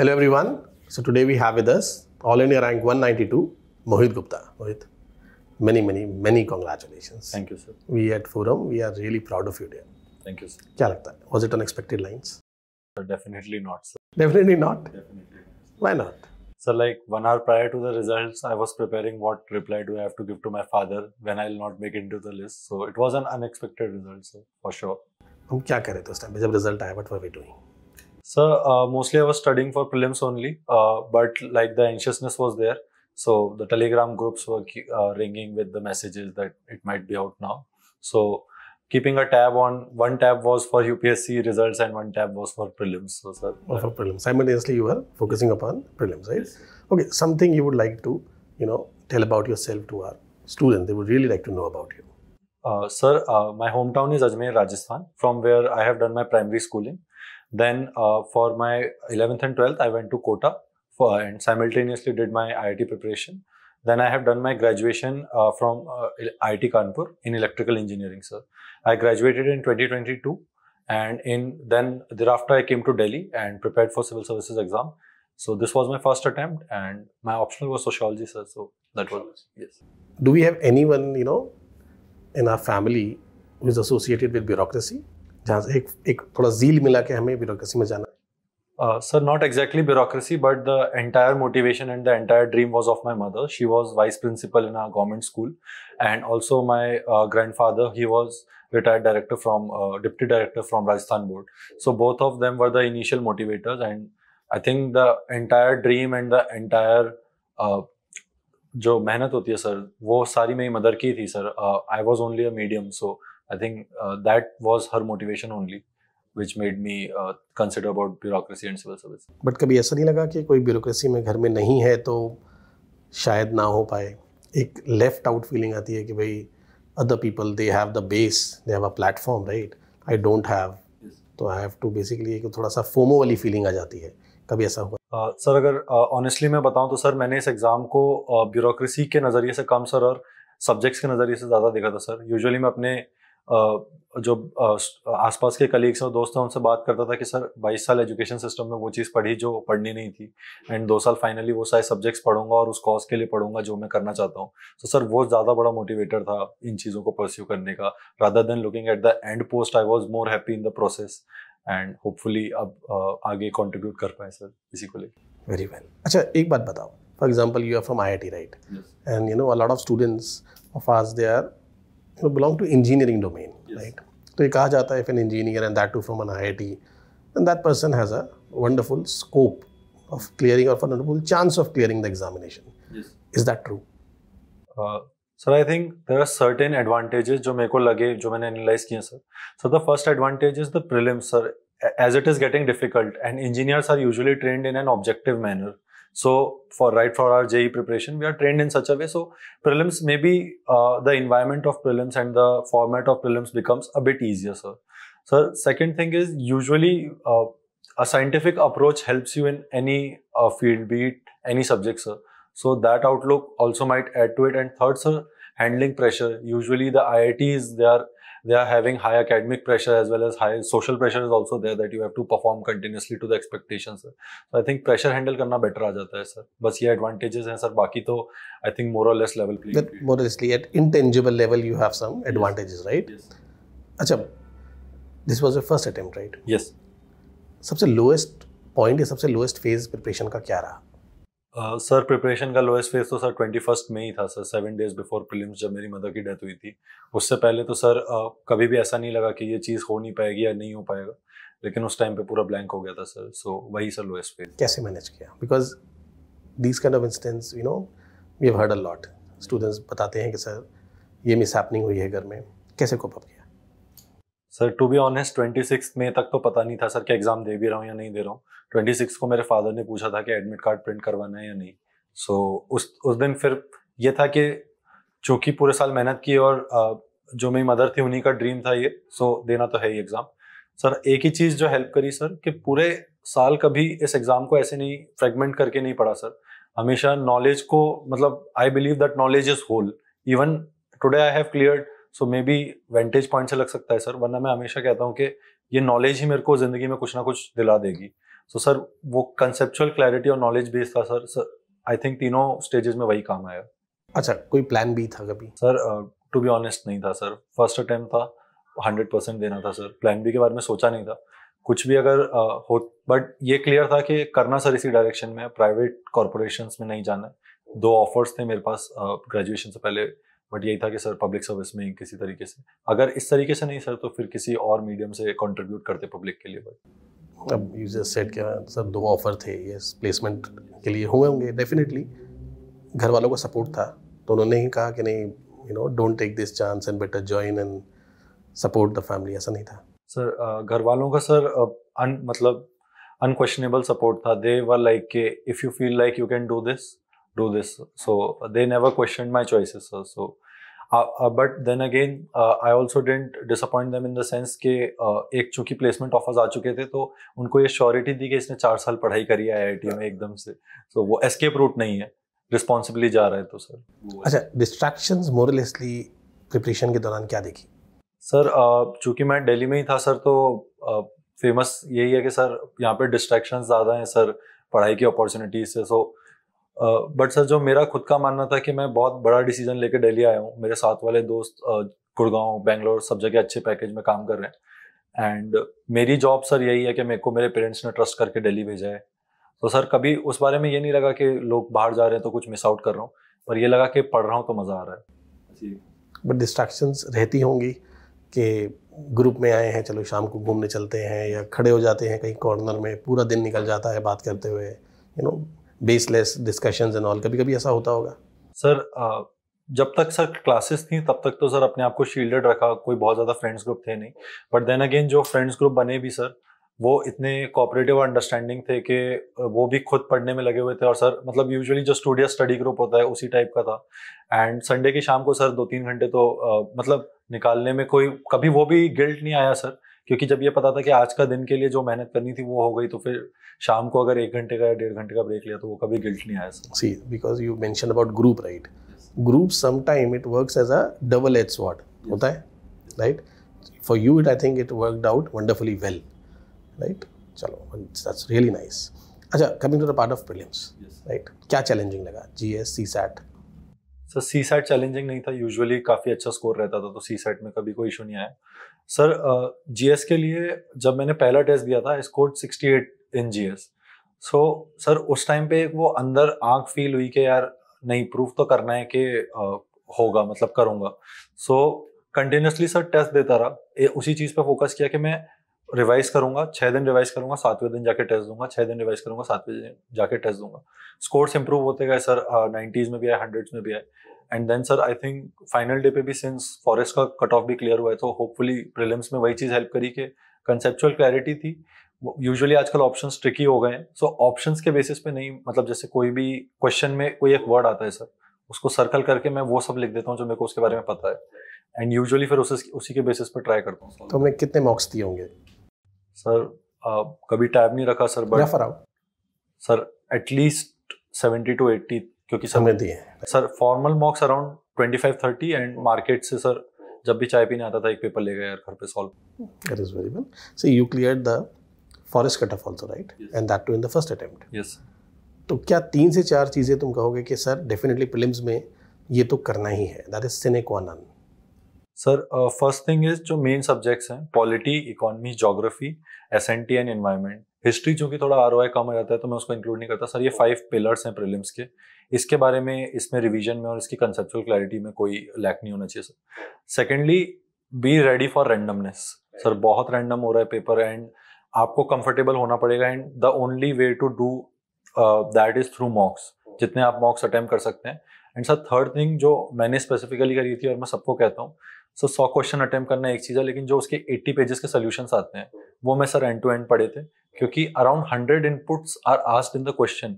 Hello everyone. So today we have with us All India rank 192, Mohit Gupta. Mohit, many, many, many congratulations. Thank you, sir. We at Forum, we are really proud of you, dear. Thank you, sir. क्या लगता Was it unexpected lines? Sir, definitely not, sir. Definitely not. Definitely. Why not? So like one hour prior to the results, I was preparing what reply do I have to give to my father when I'll not make into the list. So it was an unexpected result, sir, for sure. हम What were we doing? So uh, mostly I was studying for prelims only, uh, but like the anxiousness was there. So the Telegram groups were uh, ringing with the messages that it might be out now. So keeping a tab on one tab was for UPSC results and one tab was for prelims. So sir, oh, for prelims simultaneously you were focusing upon prelims, right? Yes. Okay, something you would like to you know tell about yourself to our students. They would really like to know about you. Uh, sir, uh, my hometown is Ajmer, Rajasthan, from where I have done my primary schooling. Then uh, for my 11th and 12th, I went to Kota for, and simultaneously did my IIT preparation. Then I have done my graduation uh, from uh, IIT Kanpur in electrical engineering, sir. I graduated in 2022 and in then thereafter I came to Delhi and prepared for civil services exam. So this was my first attempt and my optional was sociology, sir. So that was, yes. Do we have anyone, you know, in our family who is associated with bureaucracy? जहाँ एक एक थोड़ा जील मिला के हमें bureaucracy में जाना sir not exactly bureaucracy but the entire motivation and the entire dream was of my mother she was vice principal in a government school and also my grandfather he was retired director from deputy director from Rajasthan board so both of them were the initial motivators and I think the entire dream and the entire जो मेहनत होती है sir वो सारी मेरी mother की थी sir I was only a medium so I think uh, that was her motivation only, which made me uh, consider about bureaucracy and civil service. But कभी ऐसा नहीं लगा कि कोई bureaucracy में घर में नहीं है तो शायद ना हो पाए एक left out feeling आती है कि भाई other people they have the base they have a platform right I don't have तो आई हैव टू बेसिकली एक थोड़ा सा फोमो वाली फीलिंग आ जाती है कभी ऐसा हुआ सर अगर ऑनेस्टली मैं बताऊं तो सर मैंने इस एग्ज़ाम को ब्यूरोक्रेसी के नज़रिए से कम सर और सब्जेक्ट्स के नज़रिए से ज़्यादा देखा था सर यूजुअली मैं अपने uh, जो आसपास के कलीग्स और दोस्त हैं उनसे बात करता था कि सर 22 साल एजुकेशन सिस्टम में वो चीज़ पढ़ी जो पढ़नी नहीं थी एंड दो साल फाइनली वो सारे सब्जेक्ट्स पढ़ूंगा और उस कॉज के लिए पढ़ूंगा जो मैं करना चाहता हूँ तो सर वो ज़्यादा बड़ा मोटिवेटर था इन चीज़ों को परस्यू करने का rather than looking at the end post I was more happy in the process and hopefully अब आगे कॉन्ट्रीब्यूट कर पाए सर इसी को लेकर वेरी वेल अच्छा एक बात बताओ for example you are from I I T right and you know a lot of students of ours they are belong to engineering domain, right? So you kaha if an engineer and that too from an IIT, then that person has a wonderful scope of clearing or wonderful chance of clearing the examination. Yes. Is that true? Uh, sir, I think there are certain advantages which I analyzed, sir. Sir, so the first advantage is the prelims, sir. As it is getting difficult and engineers are usually trained in an objective manner. So for right for our JE preparation, we are trained in such a way. So prelims maybe uh, the environment of prelims and the format of prelims becomes a bit easier, sir. Sir, second thing is usually uh, a scientific approach helps you in any uh, field, be it any subject, sir. So that outlook also might add to it. And third, sir, handling pressure. Usually the IITs, they are they are having high academic pressure as well as high social pressure is also there that you have to perform continuously to the expectations so i think pressure handle करना better आ जाता है sir. बस ये advantages हैं sir. बाकी तो i think more or less level playing but more or less at intangible level you have some advantages yes. right yes. अच्छा this was your first attempt right yes सबसे lowest point या सबसे lowest phase preparation का क्या रहा sir uh, preparation का lowest phase तो sir twenty first में ही था sir seven days before film जब मेरी मदर की डेथ हुई थी उससे पहले तो सर uh, कभी भी ऐसा नहीं लगा कि ये चीज़ हो नहीं पाएगी या नहीं हो पाएगा लेकिन उस टाइम पे पूरा ब्लैंक हो गया था सर सो so, वही सर लोएस्ट फेज कैसे मैनेज किया because these kind of incidents you know we heard a lot students बताते हैं कि सर ये मिस हुई है घर में कैसे कोप अप किया sir to be honest twenty six May तक तो पता नहीं था सर कि एग्ज़ाम दे भी रहा हूँ या नहीं दे रहा हूँ ट्वेंटी सिक्स को मेरे फादर ने पूछा था कि एडमिट कार्ड प्रिंट करवाना है या नहीं सो so, उस उस दिन फिर ये था कि चूंकि पूरे साल मेहनत की और जो मेरी मदर थी उन्हीं का ड्रीम था ये सो so, देना तो है ही एग्ज़ाम सर एक ही चीज़ जो हेल्प करी सर कि पूरे साल कभी इस एग्ज़ाम को ऐसे नहीं फ्रेगमेंट करके नहीं पढ़ा सर हमेशा नॉलेज को मतलब I believe that knowledge is whole even today I have clear so maybe vantage point से लग सकता है सर वरना मैं हमेशा कहता हूँ कि ये नॉलेज ही मेरे को ज़िंदगी में कुछ ना कुछ दिला देगी सो so, सर वो कंसेप्चुअल क्लैरिटी और नॉलेज बेस था सर आई थिंक तीनों स्टेजेस में वही काम आया अच्छा कोई प्लान भी था कभी सर टू बी ऑनेस्ट नहीं था सर फर्स्ट अटेम्प्ट था हंड्रेड परसेंट देना था सर प्लान बी के बारे में सोचा नहीं था कुछ भी अगर uh, हो बट ये क्लियर था कि करना सर इसी डायरेक्शन में प्राइवेट कॉरपोरेशन में नहीं जाना दो ऑफर्स थे मेरे पास ग्रेजुएशन uh, से पहले बट यही था कि सर पब्लिक सर्विस में किसी तरीके से अगर इस तरीके से नहीं सर तो फिर किसी और मीडियम से कंट्रीब्यूट करते पब्लिक के लिए भाई अब यूजर सेट क्या सर दो ऑफर थे ये प्लेसमेंट के लिए हुए होंगे डेफिनेटली घर वालों का सपोर्ट था तो उन्होंने ही कहा कि नहीं you know don't take this chance and better join and support the family ऐसा नहीं था सर घर वालों का सर अन मतलब अनक्वेश्चनेबल सपोर्ट था दे वर लाइक के if you feel like you can do this do this. So they never questioned my choices. So, so uh, uh, but then again, uh, I also didn't disappoint them in the sense के uh, एक चूंकि placement offers आ चुके थे तो उनको ये surety दी कि इसने चार साल पढ़ाई करी है आई में एकदम से सो so, वो एस्केप रूट नहीं है रिस्पॉन्सिबली जा रहा है तो सर अच्छा डिस्ट्रैक्शंस मोरलेसली प्रिपरेशन के दौरान क्या देखी सर चूंकि मैं दिल्ली में ही था सर तो फेमस यही है कि सर यहाँ पे डिस्ट्रैक्शंस ज़्यादा हैं सर पढ़ाई की अपॉर्चुनिटीज से सो so, बट सर जो मेरा खुद का मानना था कि मैं बहुत बड़ा डिसीजन लेके दिल्ली आया हूँ मेरे साथ वाले दोस्त गुड़गांव बैंगलोर सब जगह अच्छे पैकेज में काम कर रहे हैं एंड मेरी जॉब सर यही है कि मेरे को मेरे पेरेंट्स ने ट्रस्ट करके दिल्ली भेजा है तो सर कभी उस बारे में ये नहीं लगा कि लोग बाहर जा रहे हैं तो कुछ मिस आउट कर रहा हूँ पर ये लगा कि पढ़ रहा हूँ तो मज़ा आ रहा है जी बट डिस्ट्रैक्शंस रहती होंगी कि ग्रुप में आए हैं चलो शाम को घूमने चलते हैं या खड़े हो जाते हैं कहीं कॉर्नर में पूरा दिन निकल जाता है बात करते हुए you know baseless discussions and all कभी कभी ऐसा होता होगा सर जब तक सर क्लासेस थी तब तक तो सर अपने आप को शील्डेड रखा कोई बहुत ज़्यादा फ्रेंड्स ग्रुप थे नहीं बट देन अगेन जो फ्रेंड्स ग्रुप बने भी सर वो इतने कोऑपरेटिव और अंडरस्टैंडिंग थे कि वो भी खुद पढ़ने में लगे हुए थे और सर मतलब यूजुअली जो स्टूडियो स्टडी ग्रुप होता है उसी टाइप का था एंड संडे की शाम को सर दो तीन घंटे तो आ, मतलब निकालने में कोई कभी वो भी गिल्ट नहीं आया सर क्योंकि जब ये पता था कि आज का दिन के लिए जो मेहनत करनी थी वो हो गई तो फिर शाम को अगर एक घंटे का या डेढ़ घंटे का ब्रेक लिया तो वो कभी गिल्ट नहीं आया see because you mention about group right group sometime it work as a double edge what होता है right for you it I think it work out wonderfully well right चलो दैट्स रियली नाइस अच्छा coming to the part of prelims right क्या challenging लगा G S CSAT sir CSAT challenging नहीं था usually काफ़ी अच्छा score रहता था तो सी सैट में कभी कोई इशू नहीं आया सर जीएस के लिए जब मैंने पहला टेस्ट दिया था score 68 in GS so sir उस टाइम पे एक वो अंदर आंख फील हुई कि यार नहीं प्रूफ तो करना है कि होगा मतलब करूँगा सो कंटिन्यूसली सर टेस्ट देता रहा उसी चीज़ पे फोकस किया कि मैं रिवाइज करूंगा छः दिन रिवाइज करूंगा सातवें दिन जाके टेस्ट दूंगा छः दिन रिवाइज करूंगा सातवें दिन जाके टेस्ट दूंगा स्कोर्स इंप्रूव होते गए सर नाइन्टीज़ में भी आए हंड्रेड्स में भी आए and then sir I think final day पे भी सिंस फॉरेस्ट का कट ऑफ भी क्लियर हुआ है तो होपफुली प्रिलिम्स में वही चीज़ हेल्प करी कि कंसेप्चुअल क्लैरिटी थी यूजुअली आजकल ऑप्शन ट्रिकी हो गए हैं सो ऑप्शन के बेसिस पे नहीं मतलब जैसे कोई भी क्वेश्चन में कोई एक वर्ड आता है सर उसको सर्कल करके मैं वो सब लिख देता हूँ जो मेरे को उसके बारे में पता है एंड यूजुअली फिर उसे उसी के बेसिस पर ट्राई करता हूँ तो मैं कितने मॉक्स दिए होंगे सर आ, कभी टैब नहीं रखा sir but sir at least seventy two eighty क्योंकि समय दिए sir formal mocks around twenty five thirty and market से सर जब भी चाय पीने आता था एक पेपर ले गया यार घर पे solve that is very well see you clear the forest cut off also right and that too in the first attempt yes तो क्या तीन से चार चीज़ें तुम कहोगे कि सर डेफिनेटली प्रिलिम्स में ये तो करना ही है that is sine qua non sir first thing is जो मेन सब्जेक्ट्स हैं polity economy geography S and environment history चूंकि थोड़ा आर कम हो जाता है तो मैं उसको इंक्लूड नहीं करता सर ये फाइव पिलर्स हैं प्रिलिम्स के इसके बारे में इसमें रिवीजन में और इसकी कंसेप्चुअल क्लैरिटी में कोई लैक नहीं होना चाहिए sir secondly be ready for randomness sir बहुत रैंडम हो रहा है पेपर एंड आपको कंफर्टेबल होना पड़ेगा and the only way to do that is through mocks जितने आप मॉक्स अटैम्प्ट कर सकते हैं एंड सर थर्ड थिंग जो मैंने स्पेसिफिकली करी थी और मैं सबको कहता हूँ सो सौ क्वेश्चन अटैम्प्ट करना एक चीज़ है लेकिन जो उसके एट्टी पेजेस के सोल्यूशन आते हैं वो मैं सर एंड टू एंड पढ़े थे क्योंकि around hundred inputs are asked in the question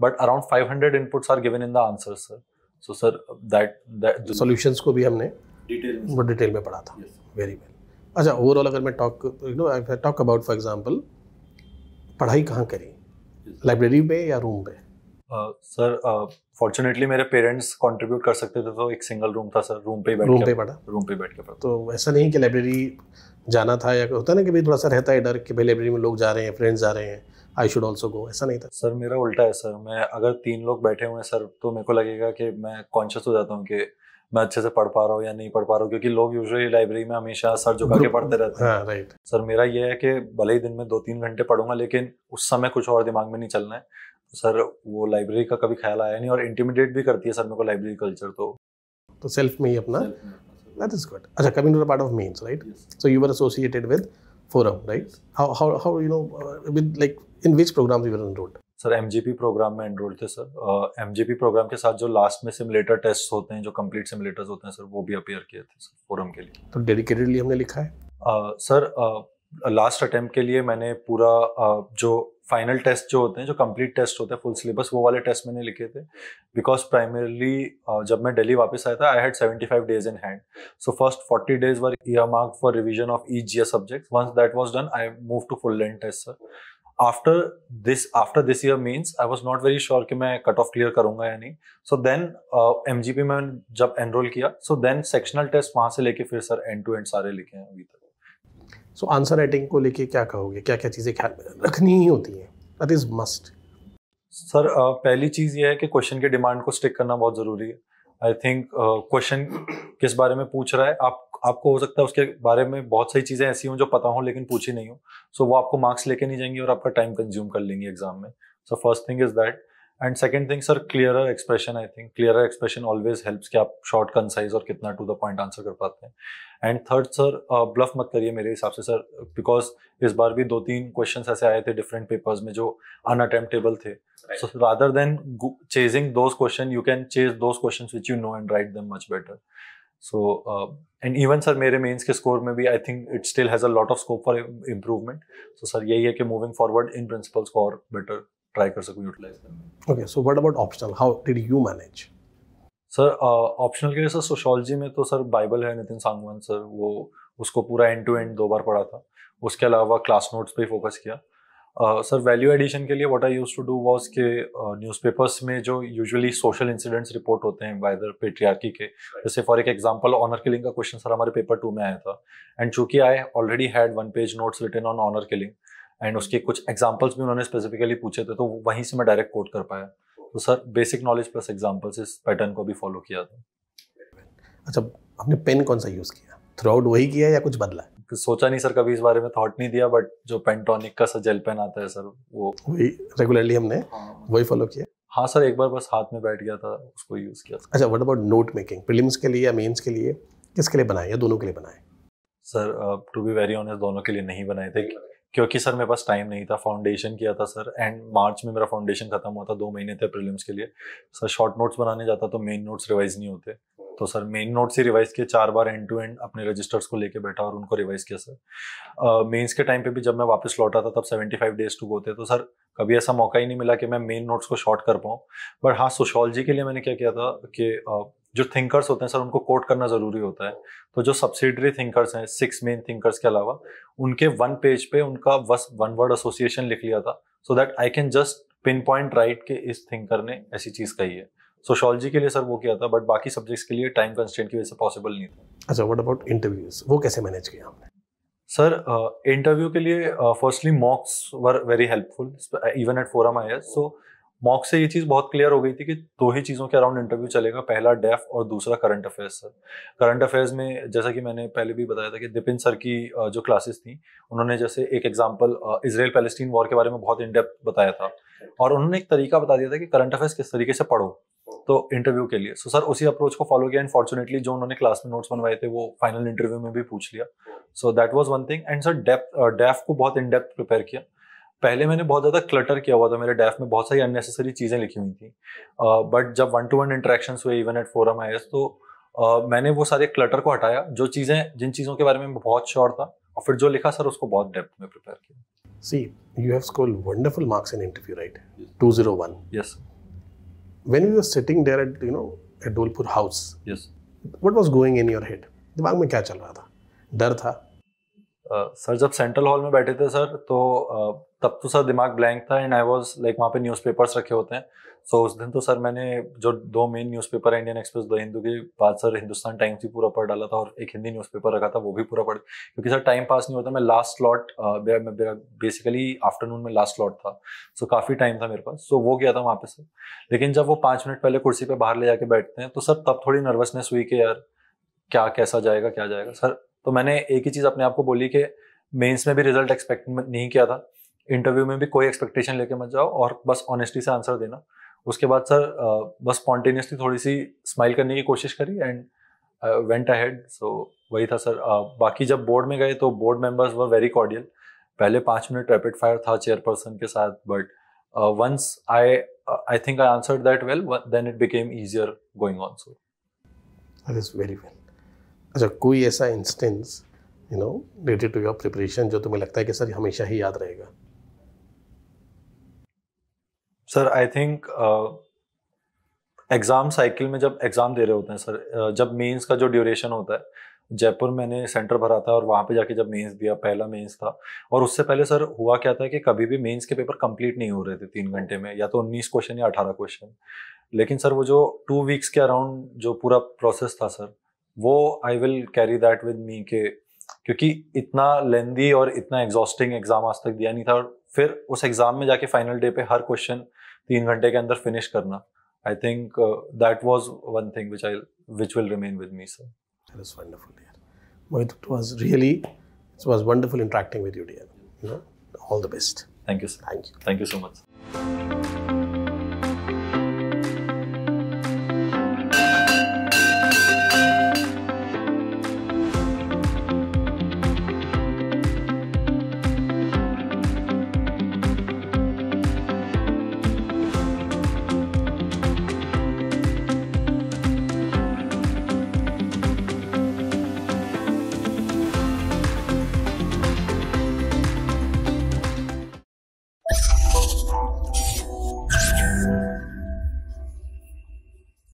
but around five hundred inputs are given in the answer sir so sir that solution को भी हमने डिटेल में डिटेल में पढ़ा था वेरी वेल अच्छा ओवरऑल अगर मैं talk you know I talk about for example पढ़ाई कहाँ करी लाइब्रेरी में या रूम में सर फॉर्चुनेटली मेरे पेरेंट्स कंट्रीब्यूट कर सकते थे तो एक सिंगल रूम था सर रूम पे बैठ रूम पे पढ़ा रूम पे बैठ के पढ़ा तो ऐसा नहीं कि लाइब्रेरी जाना था या होता ना कि भाई थोड़ा सा रहता है डर कि भाई लाइब्रेरी में लोग जा रहे हैं फ्रेंड्स जा रहे हैं आई शुड ऑल्सो गो ऐसा नहीं था सर मेरा उल्टा है सर मैं अगर तीन लोग बैठे हुए हैं सर तो मेरे को लगेगा कि मैं कॉन्शियस हो जाता हूँ कि मैं अच्छे से पढ़ पा रहा हूँ या नहीं पढ़ पा रहा हूँ क्योंकि लोग यूजुअली लाइब्रेरी में हमेशा सर झुका के पढ़ते रहते हैं राइट हाँ, सर मेरा ये है कि भले ही दिन में दो तीन घंटे पढ़ूंगा लेकिन उस समय कुछ और दिमाग में नहीं चलना है सर वो लाइब्रेरी का कभी ख्याल आया नहीं और इंटीमिडेट भी करती है सर मेरे को लाइब्रेरी कल्चर तो तो सेल्फ में ही अपना दैट इज गुड अच्छा coming to the part of mains right so you were associated with forum right how how how you know with like in which program you were enrolled sir M program में enrolled थे sir M uh, program के साथ जो last में simulator test होते हैं जो complete simulators होते हैं सर वो भी अपीयर किए थे सर फोरम के लिए तो डेडिकेटेडली हमने लिखा है sir last uh, attempt uh, के लिए मैंने पूरा uh, जो फाइनल टेस्ट जो होते हैं जो कंप्लीट टेस्ट होते हैं फुल सिलेबस वो वाले टेस्ट मैंने लिखे थे बिकॉज प्राइमरली uh, जब मैं दिल्ली वापस आया था I had 75 days in hand so first 40 days were earmark for revision of each G subject once that was done I move to full length test sir after this after this year means I was not very sure कि मैं cut off clear करूंगा या नहीं so then M G P में जब enrol किया so then sectional test वहां से लेके फिर सर एंड टू एंड सारे लिखे हैं अभी तक सो आंसर राइटिंग को लेके क्या कहोगे क्या क्या चीज़ें ख्याल रखनी ही होती हैं दट इज़ मस्ट सर पहली चीज़ ये है कि क्वेश्चन के डिमांड को स्टिक करना बहुत ज़रूरी है आई थिंक क्वेश्चन किस बारे में पूछ रहा है आप आपको हो सकता है उसके बारे में बहुत सारी चीज़ें ऐसी हों जो पता हों लेकिन पूछी नहीं हो सो so, वो आपको मार्क्स लेके नहीं जाएंगी और आपका टाइम कंज्यूम कर लेंगी एग्जाम में so first thing is that and second thing sir clearer expression I think clearer expression always helps कि आप शॉर्ट कंसाइज और कितना टू द पॉइंट आंसर कर पाते हैं एंड थर्ड सर ब्लफ मत करिए मेरे हिसाब से सर बिकॉज इस बार भी दो तीन क्वेश्चन ऐसे आए थे डिफरेंट पेपर्स में जो अनअटेम्प्टेबल थे so rather than chasing those question you can chase those question which you know and write them much better so and even sir मेरे मेन्स के स्कोर में भी I think it still has a lot of scope for improvement so sir यही है कि moving forward in principles को और better try कर सकूँ यूटिलाइज करने okay so what about optional how did you manage sir optional के लिए सर सोशोलॉजी में तो सर बाइबल है नितिन सांगवान सर वो उसको पूरा एंड टू एंड दो बार पढ़ा था उसके अलावा क्लास नोट्स पे ही फोकस किया सर वैल्यू एडिशन के लिए what I use to do was के न्यूज़पेपर्स uh, में जो यूजुअली सोशल इंसिडेंट्स रिपोर्ट होते हैं वाइदर पेट्रियार्की के जैसे फॉर एक एग्जांपल ऑनर किलिंग का क्वेश्चन सर हमारे पेपर टू में आया था एंड चूंकि I already had one page notes written on honour killing and उसके कुछ एग्जाम्पल्स भी उन्होंने स्पेसिफिकली पूछे थे तो वहीं से मैं डायरेक्ट कोट कर पाया तो sir basic knowledge plus examples इस पैटर्न को भी फॉलो किया था अच्छा आपने पेन कौन सा यूज़ किया थ्रू आउट वही किया या कुछ बदला सोचा नहीं सर कभी इस बारे में थॉट नहीं दिया बट जो पेंटोनिक का सर जेल पेन आता है सर वो वही रेगुलरली हमने हाँ। वही फॉलो किया हाँ सर एक बार बस हाथ में बैठ गया था उसको यूज़ किया था अच्छा what about note making prelims के लिए या मेंस के लिए किसके लिए बनाए या दोनों के लिए बनाए sir to be very honest दोनों के लिए नहीं बनाए थे क्योंकि सर मेरे पास टाइम नहीं था फाउंडेशन किया था सर एंड मार्च में मेरा फाउंडेशन खत्म हुआ था दो महीने थे प्रीलिम्स के लिए सर शॉर्ट नोट्स बनाने जाता तो मेन नोट्स रिवाइज नहीं होते तो सर मेन नोट्स ही रिवाइज किए चार बार एंड टू एंड अपने रजिस्टर्स को लेके बैठा और उनको रिवाइज किया सर मेंस uh, के टाइम पे भी जब मैं वापस लौटा था तब फाइव डेज टू गो थे तो सर कभी ऐसा मौका ही नहीं मिला कि मैं मेन नोट्स को शॉर्ट कर पाऊँ बट हाँ सोशोलॉजी के लिए मैंने क्या किया था कि uh, जो थिंकर्स होते हैं सर उनको कोट करना ज़रूरी होता है तो जो सब्सिडरी थिंकर्स हैं सिक्स मेन थिंकर्स के अलावा उनके वन पेज पे उनका बस वन वर्ड एसोसिएशन लिख लिया था so that I can just pin point right के इस थिंकर ने ऐसी चीज़ कही है सोशोलॉजी के लिए सर वो किया था बट बाकी सब्जेक्ट्स के लिए टाइम कंस्टेंट की वजह से पॉसिबल नहीं था अच्छा व्हाट अबाउट इंटरव्यूज वो कैसे मैनेज किया हमने सर इंटरव्यू uh, के लिए firstly mocks were very helpful even at forum I saw mock से ये चीज़ बहुत क्लियर हो गई थी कि दो ही चीज़ों के अराउंड इंटरव्यू चलेगा पहला डेफ और दूसरा current affairs sir current affairs में जैसा कि मैंने पहले भी बताया था कि दिपिन सर की जो क्लासेस थी उन्होंने जैसे एक एग्जाम्पल इसराइल पैलेस्टीन वॉर के बारे में बहुत इन डेप्थ बताया था और उन्होंने एक तरीका बता दिया था कि करंट अफेयर्स किस तरीके से पढ़ो तो इंटरव्यू के लिए सो so, सर उसी अप्रोच को फॉलो किया अनफॉर्चुनेटली जो उन्होंने क्लास में नोट्स बनवाए थे वो फाइनल इंटरव्यू में भी पूछ लिया so that was one thing and sir depth DAF को बहुत इन डेप्थ प्रिपेयर किया पहले मैंने बहुत ज़्यादा क्लटर किया हुआ था मेरे डेफ में बहुत सारी अननेसेसरी चीज़ें लिखी हुई थी बट जब वन टू वन इंटरेक्शन हुए इवन एट फोरम आई तो मैंने वो सारे क्लटर को हटाया जो चीज़ें जिन चीज़ों के बारे में बहुत श्योर था और फिर जो लिखा सर उसको बहुत डेप्थ में प्रिपेयर किया see you have score wonderful marks in interview right two zero one yes when we were sitting there at you know at Dolpur house, yes, what was going in your head? दिमाग में क्या चल रहा था डर था uh, sir जब central hall में बैठे थे सर तो uh, तब तो सर दिमाग ब्लैंक था एंड आई वॉज लाइक वहाँ पे न्यूज़पेपर्स रखे होते हैं सो so, उस दिन तो सर मैंने जो दो मेन न्यूज़पेपर है इंडियन एक्सप्रेस द हिंदू के बाद सर हिंदुस्तान टाइम्स भी पूरा पढ़ डाला था और एक हिंदी न्यूज़पेपर रखा था वो भी पूरा पढ़ क्योंकि सर टाइम पास नहीं होता मैं लास्ट स्लॉट मेरा बेसिकली आफ्टरनून में लास्ट स्लॉट था सो so, काफ़ी टाइम था मेरे पास सो so, वो गया था वहाँ पे सर लेकिन जब वो पाँच मिनट पहले कुर्सी पर बाहर ले जाके बैठते हैं तो सर तब थोड़ी नर्वसनेस हुई कि यार क्या कैसा जाएगा क्या जाएगा सर तो मैंने एक ही चीज़ अपने आप को बोली कि मेन्स में भी रिजल्ट एक्सपेक्ट नहीं किया था इंटरव्यू में भी कोई एक्सपेक्टेशन लेके मत जाओ और बस ऑनेस्टी से आंसर देना उसके बाद सर बस स्पॉन्टेनियसली थोड़ी सी स्माइल करने की कोशिश करी एंड वेंट अहेड सो वही था सर बाकी जब बोर्ड में गए तो board members were very cordial पहले पाँच मिनट रैपिड फायर था चेयरपर्सन के साथ but once I I think I answer that well then it became easier going on so very well अच्छा कोई ऐसा instance you know related to your preparation जो तुम्हें लगता है कि सर हमेशा ही याद रहेगा sir I think exam cycle में जब एग्ज़ाम दे रहे होते हैं सर जब मेंस का जो ड्यूरेशन होता है जयपुर मैंने सेंटर भरा था और वहाँ पे जाके जब मेंस दिया पहला मेंस था और उससे पहले सर हुआ क्या था कि कभी भी मेंस के पेपर कंप्लीट नहीं हो रहे थे तीन घंटे में या तो उन्नीस क्वेश्चन या अठारह क्वेश्चन लेकिन सर वो जो टू वीक्स के अराउंड जो पूरा प्रोसेस था सर वो I will carry that with me के क्योंकि इतना लेंदी और इतना एग्जॉस्टिंग एग्जाम आज तक दिया नहीं था और फिर उस एग्जाम में जाके फाइनल डे पे हर क्वेश्चन तीन घंटे के अंदर फिनिश करना I think that was one thing which I which will remain with me sir wonderful interacting with you dear all the best thank you sir thank you thank you so much